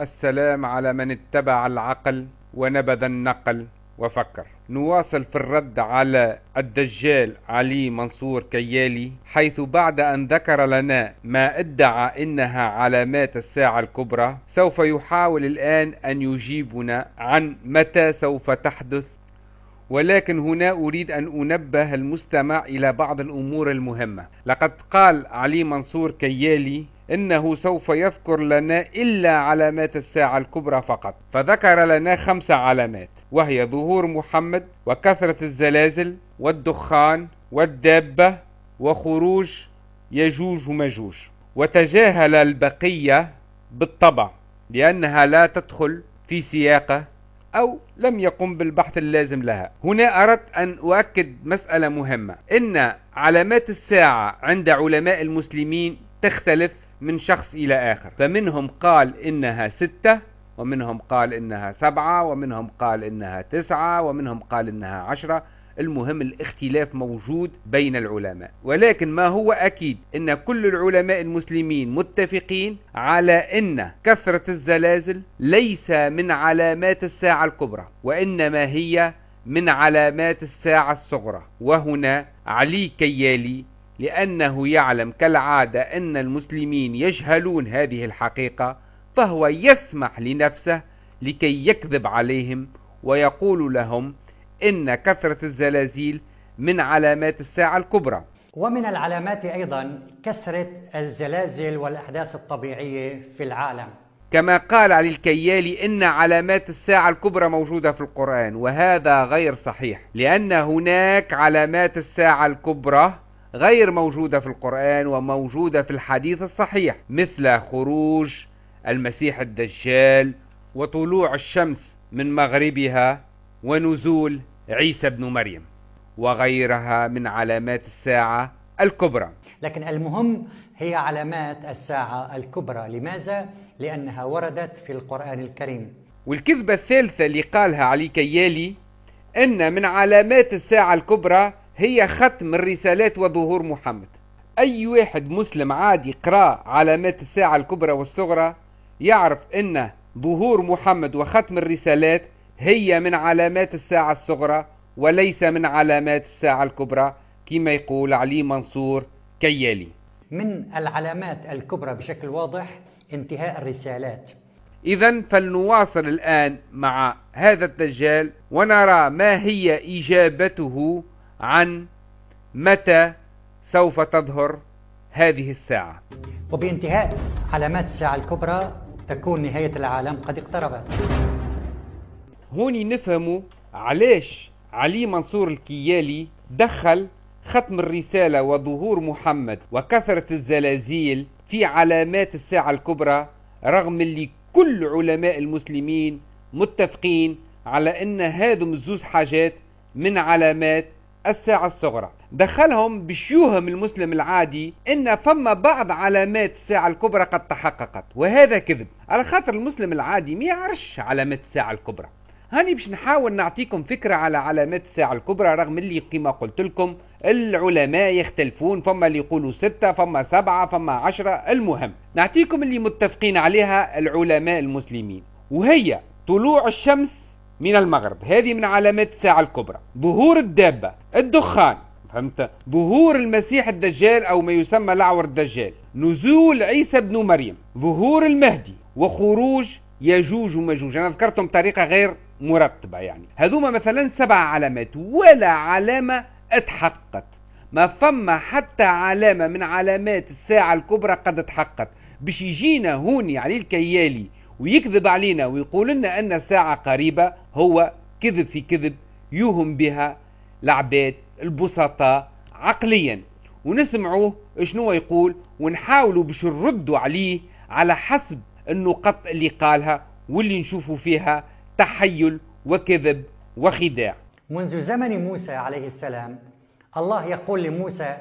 السلام على من اتبع العقل ونبذ النقل وفكر نواصل في الرد على الدجال علي منصور كيالي حيث بعد أن ذكر لنا ما ادعى إنها علامات الساعة الكبرى سوف يحاول الآن أن يجيبنا عن متى سوف تحدث ولكن هنا أريد أن أنبه المستمع إلى بعض الأمور المهمة لقد قال علي منصور كيالي إنه سوف يذكر لنا إلا علامات الساعة الكبرى فقط فذكر لنا خمس علامات وهي ظهور محمد وكثرة الزلازل والدخان والدابة وخروج يجوج ومجوج وتجاهل البقية بالطبع لأنها لا تدخل في سياقه أو لم يقم بالبحث اللازم لها. هنا أردت أن أؤكد مسألة مهمة، إن علامات الساعة عند علماء المسلمين تختلف من شخص إلى آخر، فمنهم قال إنها ستة ومنهم قال إنها سبعة ومنهم قال إنها تسعة ومنهم قال إنها عشرة المهم الاختلاف موجود بين العلماء ولكن ما هو أكيد أن كل العلماء المسلمين متفقين على أن كثرة الزلازل ليس من علامات الساعة الكبرى وإنما هي من علامات الساعة الصغرى وهنا علي كيالي لأنه يعلم كالعادة أن المسلمين يجهلون هذه الحقيقة فهو يسمح لنفسه لكي يكذب عليهم ويقول لهم إن كثرة الزلازل من علامات الساعة الكبرى ومن العلامات أيضا كثرة الزلازل والأحداث الطبيعية في العالم كما قال علي الكيالي إن علامات الساعة الكبرى موجودة في القرآن وهذا غير صحيح لأن هناك علامات الساعة الكبرى غير موجودة في القرآن وموجودة في الحديث الصحيح مثل خروج المسيح الدجال وطلوع الشمس من مغربها ونزول عيسى بن مريم وغيرها من علامات الساعه الكبرى لكن المهم هي علامات الساعه الكبرى لماذا لانها وردت في القران الكريم والكذبه الثالثه اللي قالها علي كيالي ان من علامات الساعه الكبرى هي ختم الرسالات وظهور محمد اي واحد مسلم عادي قرا علامات الساعه الكبرى والصغرى يعرف ان ظهور محمد وختم الرسالات هي من علامات الساعة الصغرى وليس من علامات الساعة الكبرى كما يقول علي منصور كيالي من العلامات الكبرى بشكل واضح انتهاء الرسالات إذا فلنواصل الآن مع هذا الدجال ونرى ما هي إجابته عن متى سوف تظهر هذه الساعة وبانتهاء علامات الساعة الكبرى تكون نهاية العالم قد اقتربت هوني نفهموا علاش علي منصور الكيالي دخل ختم الرسالة وظهور محمد وكثرة الزلازل في علامات الساعة الكبرى رغم اللي كل علماء المسلمين متفقين على أن هذم زوز حاجات من علامات الساعة الصغرى دخلهم باش يوهم المسلم العادي ان فما بعض علامات الساعة الكبرى قد تحققت وهذا كذب على خاطر المسلم العادي ما يعرفش علامات الساعة الكبرى هاني باش نحاول نعطيكم فكرة على علامات الساعة الكبرى رغم اللي كما قلت لكم العلماء يختلفون فما اللي يقولوا ستة فما سبعة فما عشرة المهم نعطيكم اللي متفقين عليها العلماء المسلمين وهي طلوع الشمس من المغرب هذه من علامات الساعة الكبرى ظهور الدابة الدخان فهمت ظهور المسيح الدجال أو ما يسمى لعور الدجال نزول عيسى بن مريم ظهور المهدي وخروج يجوج ومجوج أنا ذكرتهم بطريقة غير مرتبة يعني هذوما مثلا سبع علامات ولا علامة اتحققت ما فما حتى علامة من علامات الساعة الكبرى قد اتحقت باش يجينا هوني علي الكيالي ويكذب علينا ويقول لنا أن الساعة قريبة هو كذب في كذب يوهم بها العباد البسطاء عقليا ونسمعوه شنو يقول ونحاولوا باش نردوا عليه على حسب النقط اللي قالها واللي نشوفوا فيها تحيل وكذب وخداع منذ زمن موسى عليه السلام الله يقول لموسى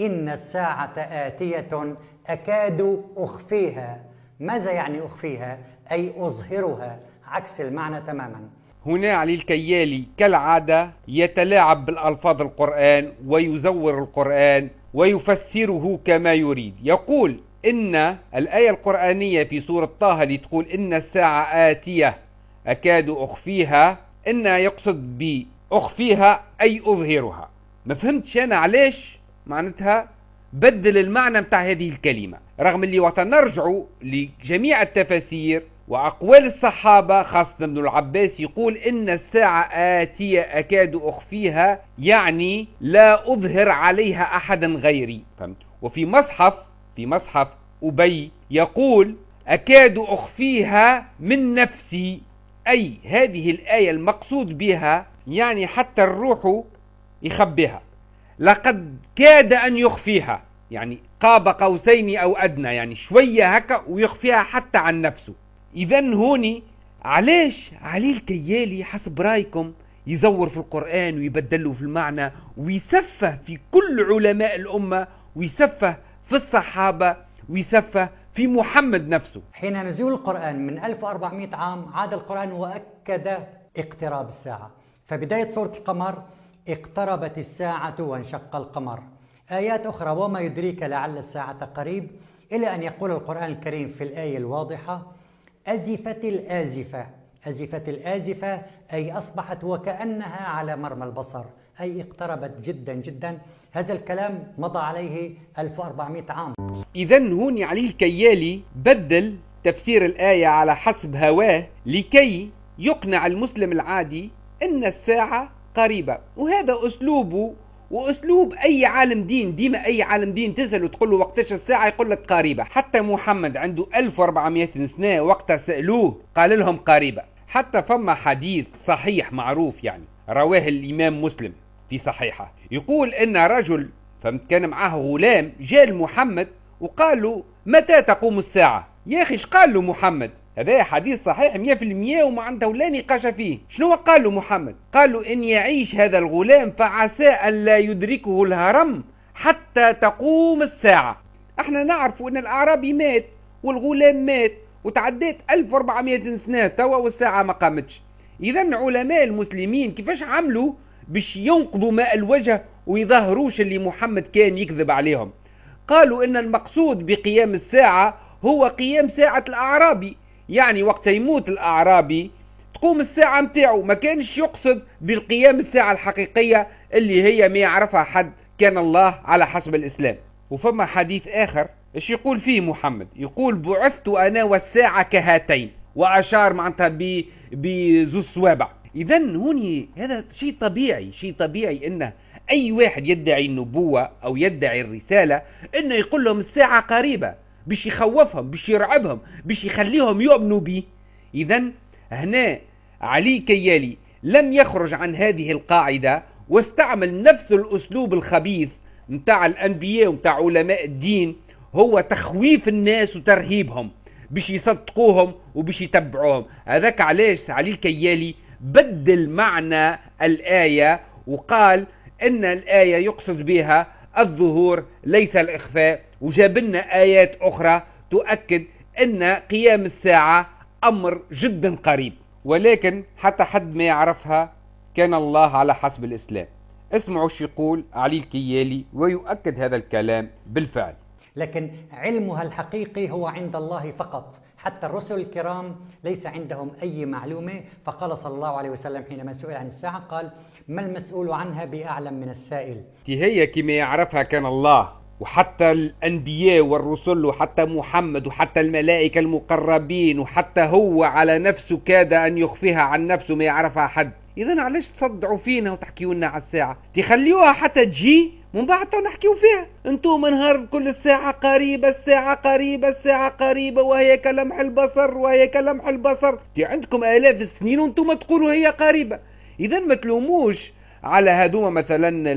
إن الساعة آتية أكاد أخفيها ماذا يعني أخفيها؟ أي أظهرها عكس المعنى تماما هنا علي الكيالي كالعادة يتلاعب بالألفاظ القرآن ويزور القرآن ويفسره كما يريد يقول إن الآية القرآنية في سورة طه اللي تقول إن الساعة آتية أكاد أخفيها إن يقصد ب أخفيها أي أظهرها ما فهمتش أنا علاش معناتها بدل المعنى متاع هذه الكلمة رغم اللي وتنرجع لجميع التفاسير وأقوال الصحابة خاصة ابن العباس يقول إن الساعة آتية أكاد أخفيها يعني لا أظهر عليها أحدا غيري فهمت؟ وفي مصحف في مصحف أبي يقول أكاد أخفيها من نفسي أي هذه الآية المقصود بها يعني حتى الروح يخبيها لقد كاد أن يخفيها يعني قاب قوسين أو أدنى يعني شوية هكا ويخفيها حتى عن نفسه إذا هوني علاش علي الكيالي حسب رايكم يزور في القرآن ويبدله في المعنى ويسفه في كل علماء الأمة ويسفه في الصحابة ويسفه في محمد نفسه حين نزول القرآن من 1400 عام عاد القرآن وأكد اقتراب الساعة فبداية سورة القمر اقتربت الساعة وانشق القمر آيات أخرى وما يدريك لعل الساعة قريب إلى أن يقول القرآن الكريم في الآية الواضحة أزفت الآزفة أزفت الآزفة أي أصبحت وكأنها على مرمى البصر أي اقتربت جدا جدا هذا الكلام مضى عليه 1400 عام إذا هون علي يعني الكيالي بدل تفسير الآية على حسب هواه لكي يقنع المسلم العادي أن الساعة قريبة وهذا أسلوبه واسلوب اي عالم دين ديما اي عالم دين تساله تقول له وقتاش الساعه يقول لك قريبه حتى محمد عنده 1400 سنه وقتها سالوه قال لهم قريبه حتى فما حديث صحيح معروف يعني رواه الامام مسلم في صحيحة يقول أن رجل كان معاه غلام جاء لمحمد وقال له متى تقوم الساعة يا أخي قال له محمد هذا حديث صحيح 100% وما عنده لا نقاش فيه شنو قال له محمد قال له إن يعيش هذا الغلام فعسى ألا يدركه الهرم حتى تقوم الساعة احنا نعرف أن الأعرابي مات والغلام مات وتعديت 1400 سنة توا والساعة ما قامتش إذا علماء المسلمين كيفاش عملوا باش ينقضوا ماء الوجه ويظهروش اللي محمد كان يكذب عليهم قالوا ان المقصود بقيام الساعه هو قيام ساعه الاعرابي يعني وقت يموت الاعرابي تقوم الساعه نتاعو ما كانش يقصد بالقيام الساعه الحقيقيه اللي هي ما يعرفها حد كان الله على حسب الاسلام وفما حديث اخر اش يقول فيه محمد يقول بعثت انا والساعه كهاتين واشار معناتها بزوز صوابع اذا هوني هذا شيء طبيعي شيء طبيعي انه اي واحد يدعي النبوه او يدعي الرساله انه يقول لهم الساعه قريبه باش يخوفهم باش يرعبهم باش يخليهم يؤمنوا به اذا هنا علي كيالي لم يخرج عن هذه القاعده واستعمل نفس الاسلوب الخبيث نتاع الانبياء ومتاع علماء الدين هو تخويف الناس وترهيبهم باش يصدقوهم وباش يتبعوهم هذاك علاش علي الكيالي بدل معنى الآية وقال إن الآية يقصد بها الظهور ليس الإخفاء وجاب لنا آيات أخرى تؤكد أن قيام الساعة أمر جدا قريب ولكن حتى حد ما يعرفها كان الله على حسب الإسلام اسمعوا شو يقول علي الكيالي ويؤكد هذا الكلام بالفعل لكن علمها الحقيقي هو عند الله فقط حتى الرسل الكرام ليس عندهم أي معلومة فقال صلى الله عليه وسلم حينما سئل عن الساعة قال ما المسؤول عنها بأعلم من السائل دي هي كما يعرفها كان الله وحتى الأنبياء والرسل وحتى محمد وحتى الملائكة المقربين وحتى هو على نفسه كاد أن يخفيها عن نفسه ما يعرفها حد إذا علاش تصدعوا فينا وتحكيوا لنا على الساعة تخليوها حتى تجي من بعد نحكيو فيها انتم نهار كل الساعة قريبة الساعة قريبة الساعة قريبة وهي كلمح البصر وهي كلمح البصر دي عندكم آلاف السنين وانتم تقولوا هي قريبة إذا ما تلوموش على هذوما مثلا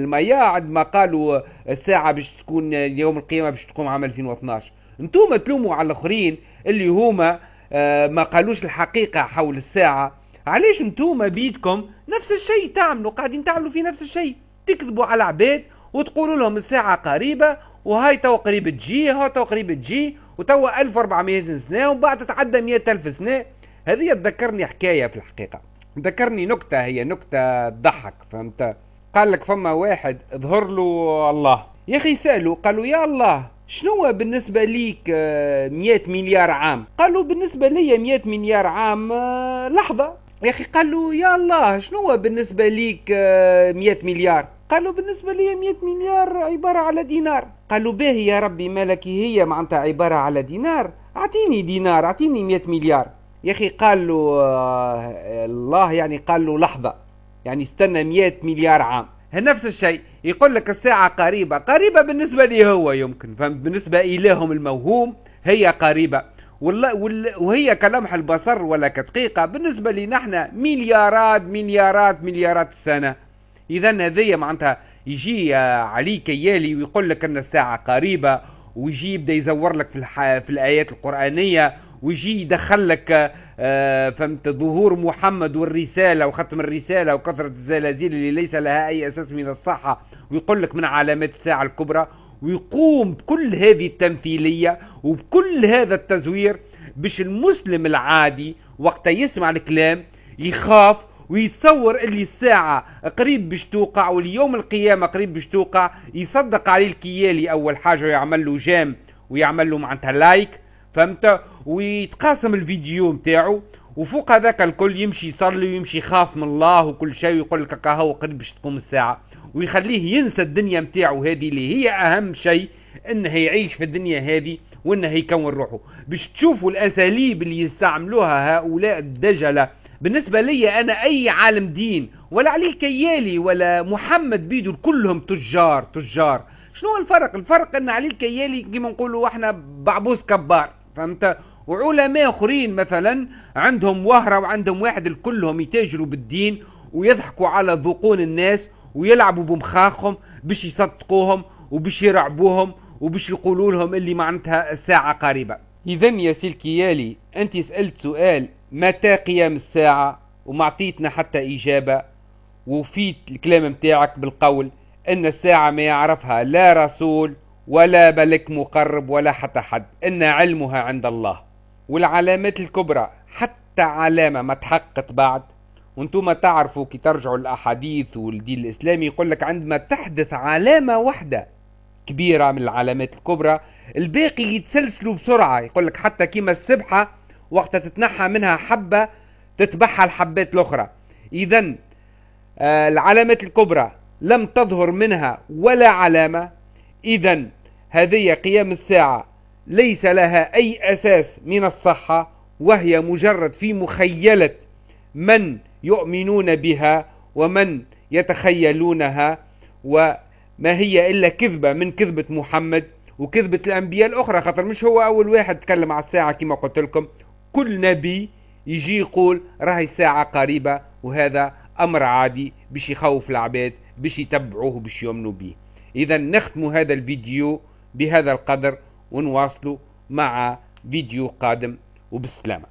عند ما قالوا الساعة باش تكون يوم القيامة باش تقوم عام 2012 انتم تلوموا على الآخرين اللي هما آه، ما قالوش الحقيقة حول الساعة علاش انتم بيدكم نفس الشيء تعملوا قاعدين تعملوا في نفس الشيء تكذبوا على عباد وتقولوا لهم الساعه قريبه وهاي تو قريب تجي هاي تو قريب تجي وتوا 1400 سنه ومن بعد تتعدى 100000 سنه هذه تذكرني حكايه في الحقيقه ذكرني نكته هي نكته تضحك فهمت قال لك فما واحد ظهر له الله يا اخي سالوا قالوا يا الله شنو بالنسبة ليك 100 آه، مليار عام قالوا بالنسبة لي 100 مليار عام آه، لحظة يا أخي قالوا يا الله شنو بالنسبة ليك 100 آه، مليار قالوا بالنسبة لي 100 مليار عبارة على دينار قالوا باهي يا ربي مالك هي معناتها عبارة على دينار اعطيني دينار اعطيني 100 مليار يا اخي قال له آه الله يعني قال له لحظة يعني استنى 100 مليار عام نفس الشيء يقول لك الساعة قريبة قريبة بالنسبة لي هو يمكن فبالنسبة إليهم الموهوم هي قريبة وهي كلمح البصر ولا كدقيقة بالنسبة لي نحن مليارات مليارات مليارات السنة اذا هذايا معناتها يجي علي كيالي ويقول لك ان الساعه قريبه ويجي يبدا يزور لك في الح... في الايات القرانيه ويجي يدخل لك آه، فهمت ظهور محمد والرساله وختم الرساله وكثره الزلازل اللي ليس لها اي اساس من الصحه ويقول لك من علامات الساعه الكبرى ويقوم بكل هذه التمثيليه وبكل هذا التزوير باش المسلم العادي وقت يسمع الكلام يخاف ويتصور اللي الساعة قريب باش توقع واليوم القيامة قريب باش توقع يصدق عليه الكيالي أول حاجة ويعمل له جام ويعمل له معناتها لايك فهمت ويتقاسم الفيديو نتاعو وفوق هذاك الكل يمشي يصلي ويمشي يخاف من الله وكل شيء ويقول لك هو قريب باش تقوم الساعة ويخليه ينسى الدنيا نتاعو هذه اللي هي أهم شيء انه يعيش في الدنيا هذه وانه يكون روحه باش تشوفوا الاساليب اللي يستعملوها هؤلاء الدجله بالنسبه لي انا اي عالم دين ولا علي كيالي ولا محمد بيدو كلهم تجار تجار شنو الفرق الفرق ان علي الكيالي كيما نقولوا احنا بعبوس كبار فهمت وعلماء اخرين مثلا عندهم وهره وعندهم واحد كلهم يتاجروا بالدين ويضحكوا على ذقون الناس ويلعبوا بمخاخهم باش يصدقوهم وباش يرعبوهم وباش يقولوا لهم اللي معناتها الساعه قريبه اذا يا سلكيالي انت سالت سؤال متى قيام الساعة وما عطيتنا حتى إجابة وفيت الكلام متاعك بالقول أن الساعة ما يعرفها لا رسول ولا ملك مقرب ولا حتى حد إن علمها عند الله والعلامات الكبرى حتى علامة ما تحققت بعد وانتم تعرفوا كي ترجعوا الأحاديث والدين الإسلامي يقول لك عندما تحدث علامة واحدة كبيرة من العلامات الكبرى الباقي يتسلسلوا بسرعة يقول لك حتى كيما السبحة وقت تتنحى منها حبة تتبعها الحبات الأخرى إذا آه، العلامات الكبرى لم تظهر منها ولا علامة إذا هذه قيام الساعة ليس لها أي أساس من الصحة وهي مجرد في مخيلة من يؤمنون بها ومن يتخيلونها وما هي إلا كذبة من كذبة محمد وكذبة الأنبياء الأخرى خاطر مش هو أول واحد تكلم على الساعة كما قلت لكم كل نبي يجي يقول راهي الساعة قريبة وهذا أمر عادي باش يخوف العباد باش يتبعوه باش يؤمنوا به إذا نختم هذا الفيديو بهذا القدر ونواصلوا مع فيديو قادم وبالسلامة